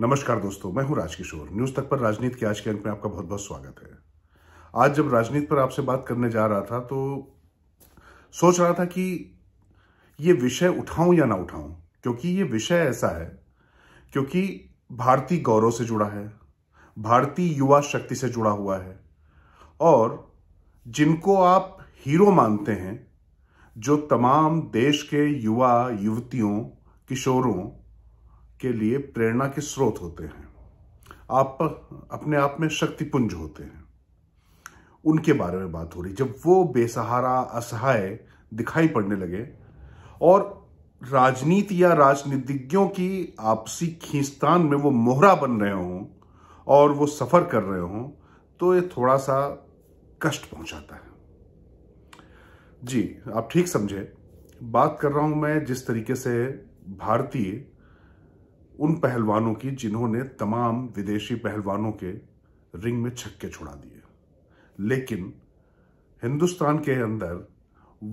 नमस्कार दोस्तों मैं हूं राजकिशोर न्यूज तक पर राजनीति के आज के अंक में आपका बहुत बहुत स्वागत है आज जब राजनीति पर आपसे बात करने जा रहा था तो सोच रहा था कि ये विषय उठाऊं या ना उठाऊं क्योंकि ये विषय ऐसा है क्योंकि भारतीय गौरव से जुड़ा है भारतीय युवा शक्ति से जुड़ा हुआ है और जिनको आप हीरो मानते हैं जो तमाम देश के युवा युवतियों किशोरों के लिए प्रेरणा के स्रोत होते हैं आप अपने आप में शक्तिपुंज होते हैं उनके बारे में बात हो रही जब वो बेसहारा असहाय दिखाई पड़ने लगे और राजनीति या राजनीतिज्ञों की आपसी खींचतान में वो मोहरा बन रहे हों और वो सफ़र कर रहे हों तो ये थोड़ा सा कष्ट पहुंचाता है जी आप ठीक समझे बात कर रहा हूं मैं जिस तरीके से भारतीय उन पहलवानों की जिन्होंने तमाम विदेशी पहलवानों के रिंग में छक्के छुड़ा दिए लेकिन हिंदुस्तान के अंदर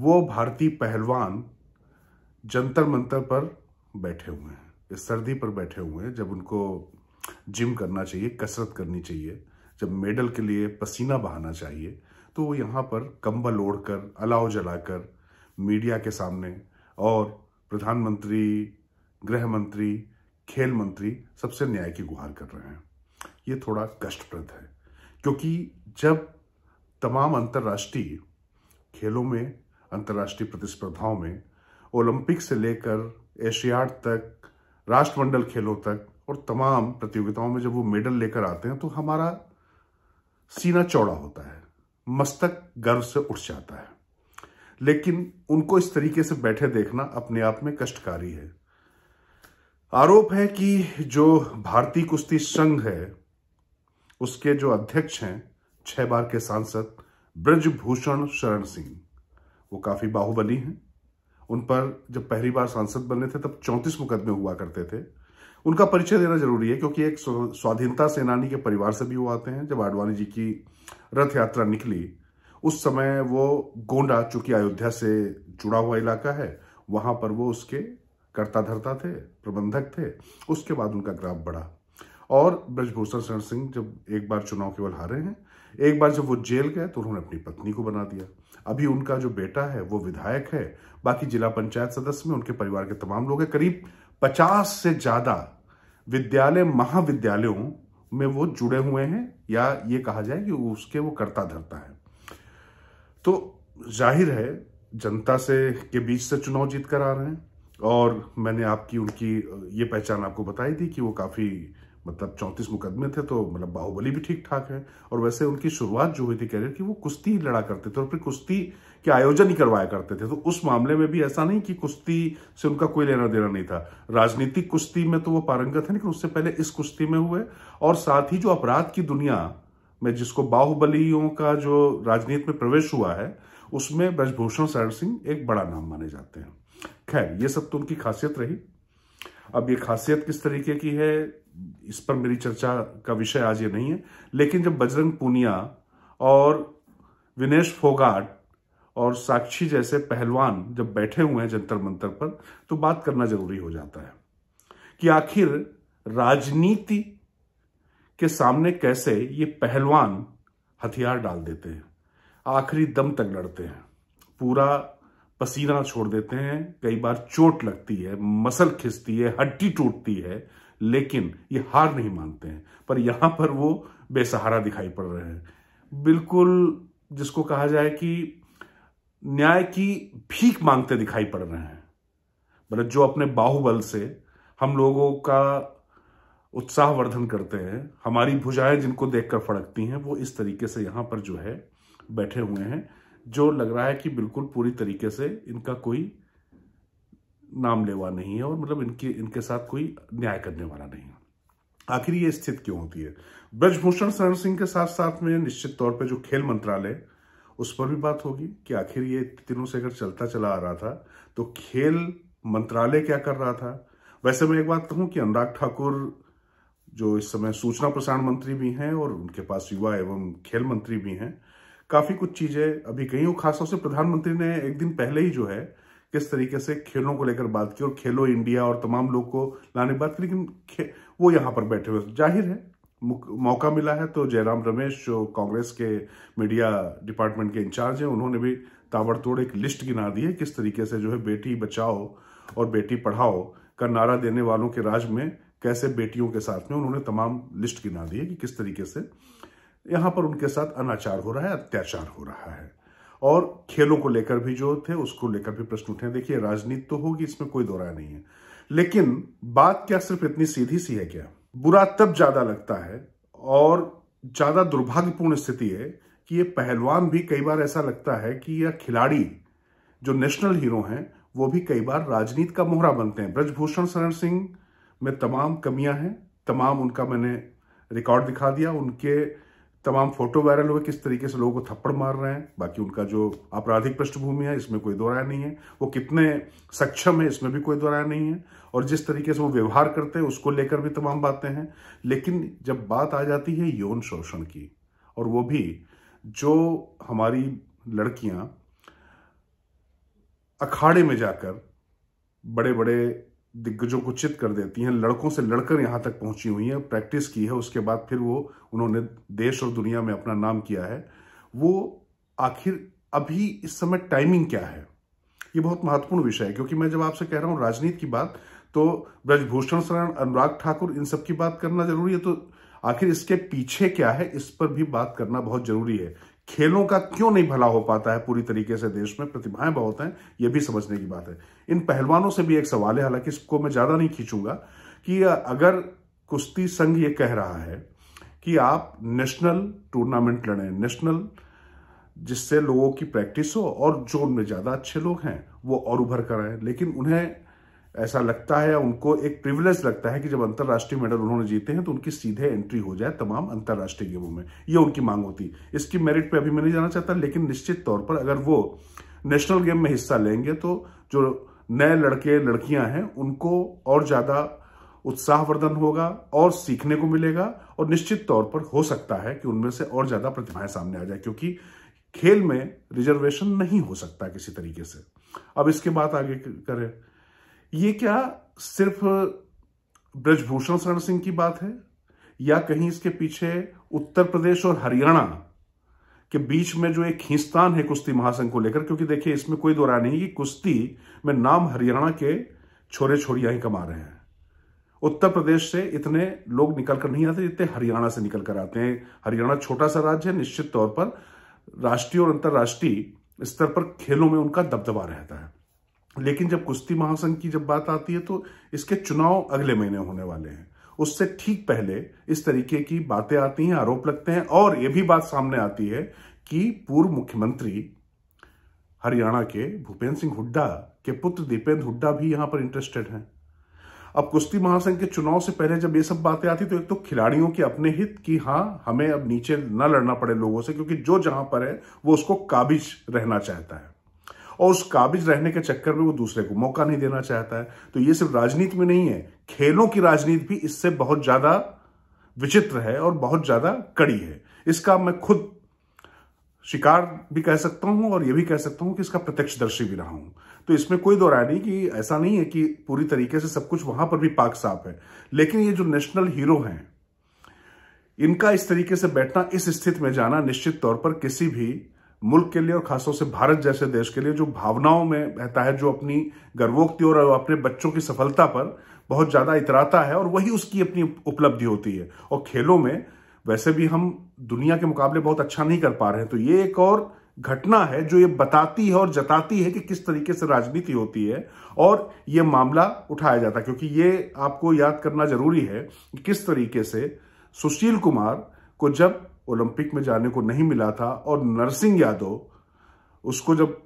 वो भारतीय पहलवान जंतर मंतर पर बैठे हुए हैं इस सर्दी पर बैठे हुए हैं जब उनको जिम करना चाहिए कसरत करनी चाहिए जब मेडल के लिए पसीना बहाना चाहिए तो वो यहाँ पर कंबल ओढ़कर अलाव जलाकर मीडिया के सामने और प्रधानमंत्री गृह मंत्री खेल मंत्री सबसे न्याय की गुहार कर रहे हैं ये थोड़ा कष्टप्रद है क्योंकि जब तमाम अंतर्राष्ट्रीय खेलों में अंतर्राष्ट्रीय प्रतिस्पर्धाओं में ओलंपिक से लेकर एशियाड तक राष्ट्रमंडल खेलों तक और तमाम प्रतियोगिताओं में जब वो मेडल लेकर आते हैं तो हमारा सीना चौड़ा होता है मस्तक गर्व से उठ जाता है लेकिन उनको इस तरीके से बैठे देखना अपने आप में कष्टकारी है आरोप है कि जो भारतीय कुश्ती संघ है उसके जो अध्यक्ष हैं छह बार के सांसद ब्रजभूषण शरण सिंह वो काफी बाहुबली हैं उन पर जब पहली बार सांसद बने थे तब 34 मुकदमे हुआ करते थे उनका परिचय देना जरूरी है क्योंकि एक स्वाधीनता सेनानी के परिवार से भी वो आते हैं जब आडवाणी जी की रथ यात्रा निकली उस समय वो गोंडा चूंकि अयोध्या से जुड़ा हुआ इलाका है वहां पर वो उसके करता धरता थे प्रबंधक थे उसके बाद उनका ग्राफ बढ़ा और ब्रजभूषण शरण सिंह जब एक बार चुनाव केवल हारे हैं एक बार जब वो जेल गए तो उन्होंने अपनी पत्नी को बना दिया अभी उनका जो बेटा है वो विधायक है बाकी जिला पंचायत सदस्य में उनके परिवार के तमाम लोग हैं करीब पचास से ज़्यादा विद्यालय महाविद्यालयों में वो जुड़े हुए हैं या ये कहा जाए कि उसके वो करता धरता है तो जाहिर है जनता से के बीच से चुनाव जीत कर आ रहे हैं और मैंने आपकी उनकी ये पहचान आपको बताई थी कि वो काफ़ी मतलब चौंतीस मुकदमे थे तो मतलब बाहुबली भी ठीक ठाक है और वैसे उनकी शुरुआत जो हुई थी कैरियर की वो कुश्ती लड़ा करते थे और फिर कुश्ती के आयोजन ही करवाया करते थे तो उस मामले में भी ऐसा नहीं कि कुश्ती से उनका कोई लेना देना नहीं था राजनीतिक कुश्ती में तो वो पारंगत है लेकिन उससे पहले इस कुश्ती में हुए और साथ ही जो अपराध की दुनिया में जिसको बाहुबलियों का जो राजनीति में प्रवेश हुआ है उसमें ब्रजभूषण शरण सिंह एक बड़ा नाम माने जाते हैं खैर ये सब तो उनकी खासियत रही अब ये खासियत किस तरीके की है इस पर मेरी चर्चा का विषय आज ये नहीं है लेकिन जब बजरंग पूनिया और विनेश फोगाट और साक्षी जैसे पहलवान जब बैठे हुए हैं जंतर मंतर पर तो बात करना जरूरी हो जाता है कि आखिर राजनीति के सामने कैसे ये पहलवान हथियार डाल देते हैं आखिरी दम तक लड़ते हैं पूरा पसीना छोड़ देते हैं कई बार चोट लगती है मसल खिसती है हड्डी टूटती है लेकिन ये हार नहीं मानते हैं पर यहां पर वो बेसहारा दिखाई पड़ रहे हैं बिल्कुल जिसको कहा जाए कि न्याय की भीख मांगते दिखाई पड़ रहे हैं मतलब जो अपने बाहुबल से हम लोगों का उत्साहवर्धन करते हैं हमारी भुजाएं जिनको देखकर फड़कती हैं वो इस तरीके से यहां पर जो है बैठे हुए हैं जो लग रहा है कि बिल्कुल पूरी तरीके से इनका कोई नाम लेवा नहीं है और मतलब इनके इनके साथ कोई न्याय करने वाला नहीं है आखिर ये स्थिति क्यों होती है ब्रजभूषण शरण सिंह के साथ साथ में निश्चित तौर पर जो खेल मंत्रालय उस पर भी बात होगी कि आखिर ये दिनों से अगर चलता चला आ रहा था तो खेल मंत्रालय क्या कर रहा था वैसे मैं एक बात कहूं कि अनुराग ठाकुर जो इस समय सूचना प्रसारण मंत्री भी हैं और उनके पास युवा एवं खेल मंत्री भी हैं काफी कुछ चीजें अभी गई हूँ खासतौर से प्रधानमंत्री ने एक दिन पहले ही जो है किस तरीके से खेलों को लेकर बात की और खेलो इंडिया और तमाम लोग को लाने बात की लेकिन वो यहां पर बैठे हुए जाहिर है मौका मिला है तो जयराम रमेश जो कांग्रेस के मीडिया डिपार्टमेंट के इंचार्ज हैं उन्होंने भी ताबड़तोड़ एक लिस्ट गिना दी है किस तरीके से जो है बेटी बचाओ और बेटी पढ़ाओ का नारा देने वालों के राज में कैसे बेटियों के साथ में उन्होंने तमाम लिस्ट गिना दी है कि किस तरीके से यहां पर उनके साथ अनाचार हो रहा है अत्याचार हो रहा है और खेलों को लेकर भी जो थे उसको लेकर भी प्रश्न उठे देखिए राजनीति तो होगी इसमें कोई दो नहीं है लेकिन बात क्या सिर्फ इतनी सीधी सी है क्या बुरा तब ज्यादा लगता है और ज्यादा दुर्भाग्यपूर्ण स्थिति है कि ये पहलवान भी कई बार ऐसा लगता है कि यह खिलाड़ी जो नेशनल हीरो हैं वो भी कई बार राजनीति का मोहरा बनते हैं ब्रजभूषण शरण सिंह में तमाम कमियां हैं तमाम उनका मैंने रिकॉर्ड दिखा दिया उनके तमाम फोटो वायरल हुए किस तरीके से लोगों को थप्पड़ मार रहे हैं बाकी उनका जो आपराधिक पृष्ठभूमि है इसमें कोई दो नहीं है वो कितने सक्षम है इसमें भी कोई दो नहीं है और जिस तरीके से वो व्यवहार करते हैं उसको लेकर भी तमाम बातें हैं लेकिन जब बात आ जाती है यौन शोषण की और वो भी जो हमारी लड़कियां अखाड़े में जाकर बड़े बड़े दिग्गजों को चित कर देती हैं लड़कों से लड़कर यहाँ तक पहुंची हुई हैं प्रैक्टिस की है उसके बाद फिर वो उन्होंने देश और दुनिया में अपना नाम किया है वो आखिर अभी इस समय टाइमिंग क्या है ये बहुत महत्वपूर्ण विषय है क्योंकि मैं जब आपसे कह रहा हूँ राजनीति की बात तो ब्रजभूषण शरण अनुराग ठाकुर इन सब की बात करना जरूरी है तो आखिर इसके पीछे क्या है इस पर भी बात करना बहुत जरूरी है खेलों का क्यों नहीं भला हो पाता है पूरी तरीके से देश में प्रतिभाएं बहुत हैं यह भी समझने की बात है इन पहलवानों से भी एक सवाल है हालांकि इसको मैं ज़्यादा नहीं खींचूंगा कि अगर कुश्ती संघ ये कह रहा है कि आप नेशनल टूर्नामेंट लड़ें नेशनल जिससे लोगों की प्रैक्टिस हो और जोन में ज़्यादा अच्छे लोग हैं वो और उभर कर आए लेकिन उन्हें ऐसा लगता है उनको एक प्रिविलेज लगता है कि जब अंतर्राष्ट्रीय मेडल उन्होंने जीते हैं तो उनकी सीधे एंट्री हो जाए तमाम अंतर्राष्ट्रीय गेमों में ये उनकी मांग होती इसकी मेरिट पे अभी मैं नहीं जाना चाहता लेकिन निश्चित तौर पर अगर वो नेशनल गेम में हिस्सा लेंगे तो जो नए लड़के लड़कियां हैं उनको और ज़्यादा उत्साहवर्धन होगा और सीखने को मिलेगा और निश्चित तौर पर हो सकता है कि उनमें से और ज़्यादा प्रतिभाएं सामने आ जाए क्योंकि खेल में रिजर्वेशन नहीं हो सकता किसी तरीके से अब इसके बाद आगे करें ये क्या सिर्फ ब्रजभूषण शरण सिंह की बात है या कहीं इसके पीछे उत्तर प्रदेश और हरियाणा कि बीच में जो एक खींचतान है कुश्ती महासंघ को लेकर क्योंकि देखिए इसमें कोई दोरा नहीं कि कुश्ती में नाम हरियाणा के छोरे छोरिया ही कमा रहे हैं उत्तर प्रदेश से इतने लोग निकलकर नहीं आते जितने हरियाणा से निकल कर आते हैं हरियाणा छोटा सा राज्य है निश्चित तौर पर राष्ट्रीय और अंतर्राष्ट्रीय स्तर पर खेलों में उनका दबदबा रहता है लेकिन जब कुश्ती महासंघ की जब बात आती है तो इसके चुनाव अगले महीने होने वाले हैं उससे ठीक पहले इस तरीके की बातें आती हैं आरोप लगते हैं और यह भी बात सामने आती है कि पूर्व मुख्यमंत्री हरियाणा के भूपेंद्र सिंह हुड्डा के पुत्र दीपेंद्र हुड्डा भी यहां पर इंटरेस्टेड हैं अब कुश्ती महासंघ के चुनाव से पहले जब ये सब बातें आती तो एक तो खिलाड़ियों के अपने हित कि हां हमें अब नीचे न लड़ना पड़े लोगों से क्योंकि जो जहां पर है वो उसको काबिज रहना चाहता है और उस काबिज रहने के चक्कर में वो दूसरे को मौका नहीं देना चाहता है तो ये सिर्फ राजनीति में नहीं है खेलों की राजनीति भी इससे बहुत ज्यादा विचित्र है और बहुत ज्यादा कड़ी है इसका मैं खुद शिकार भी कह सकता हूं और यह भी कह सकता हूं कि इसका प्रत्यक्षदर्शी भी रहा हूं तो इसमें कोई दो नहीं कि ऐसा नहीं है कि पूरी तरीके से सब कुछ वहां पर भी पाक साफ है लेकिन ये जो नेशनल हीरो हैं इनका इस तरीके से बैठना इस स्थिति में जाना निश्चित तौर पर किसी भी मुल्क के लिए और खासतौर से भारत जैसे देश के लिए जो भावनाओं में रहता है जो अपनी गर्वोक्ति और अपने बच्चों की सफलता पर बहुत ज़्यादा इतराता है और वही उसकी अपनी उपलब्धि होती है और खेलों में वैसे भी हम दुनिया के मुकाबले बहुत अच्छा नहीं कर पा रहे हैं तो ये एक और घटना है जो ये बताती है और जताती है कि किस तरीके से राजनीति होती है और ये मामला उठाया जाता है क्योंकि ये आपको याद करना जरूरी है कि किस तरीके से सुशील कुमार को जब ओलंपिक में जाने को नहीं मिला था और नरसिंह यादव उसको जब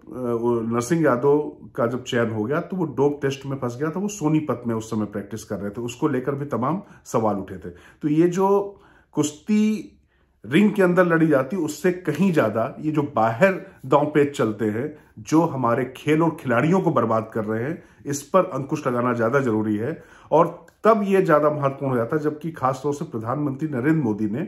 नरसिंह यादव का जब चयन हो गया तो वो डोप टेस्ट में फंस गया था वो सोनीपत में उस समय प्रैक्टिस कर रहे थे उसको लेकर भी तमाम सवाल उठे थे तो ये जो कुश्ती रिंग के अंदर लड़ी जाती उससे कहीं ज्यादा ये जो बाहर दांव पेच चलते हैं जो हमारे खेल और खिलाड़ियों को बर्बाद कर रहे हैं इस पर अंकुश लगाना ज्यादा जरूरी है और तब ये ज्यादा महत्वपूर्ण हो जाता है जबकि खासतौर से प्रधानमंत्री नरेंद्र मोदी ने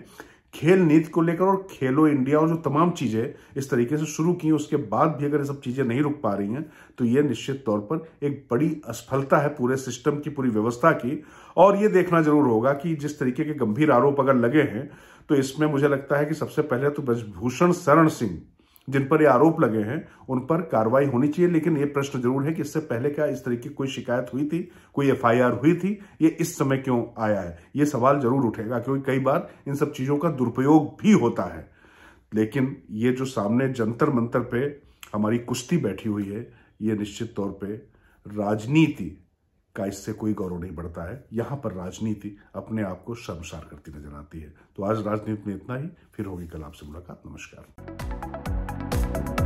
खेल नीति को लेकर और खेलो इंडिया और जो तमाम चीज़ें इस तरीके से शुरू की उसके बाद भी अगर ये सब चीज़ें नहीं रुक पा रही हैं तो ये निश्चित तौर पर एक बड़ी असफलता है पूरे सिस्टम की पूरी व्यवस्था की और ये देखना जरूर होगा कि जिस तरीके के गंभीर आरोप अगर लगे हैं तो इसमें मुझे लगता है कि सबसे पहले तो ब्रजभूषण शरण सिंह जिन पर ये आरोप लगे हैं उन पर कार्रवाई होनी चाहिए लेकिन ये प्रश्न जरूर है कि इससे पहले क्या इस तरह की कोई शिकायत हुई थी कोई एफआईआर हुई थी ये इस समय क्यों आया है ये सवाल जरूर उठेगा क्योंकि कई बार इन सब चीजों का दुरुपयोग भी होता है लेकिन ये जो सामने जंतर मंतर पे हमारी कुश्ती बैठी हुई है ये निश्चित तौर पर राजनीति का इससे कोई गौरव नहीं बढ़ता है यहां पर राजनीति अपने आप को शर्मसार करती नजर आती है तो आज राजनीति में इतना ही फिर होगी कल आपसे मुलाकात नमस्कार thank you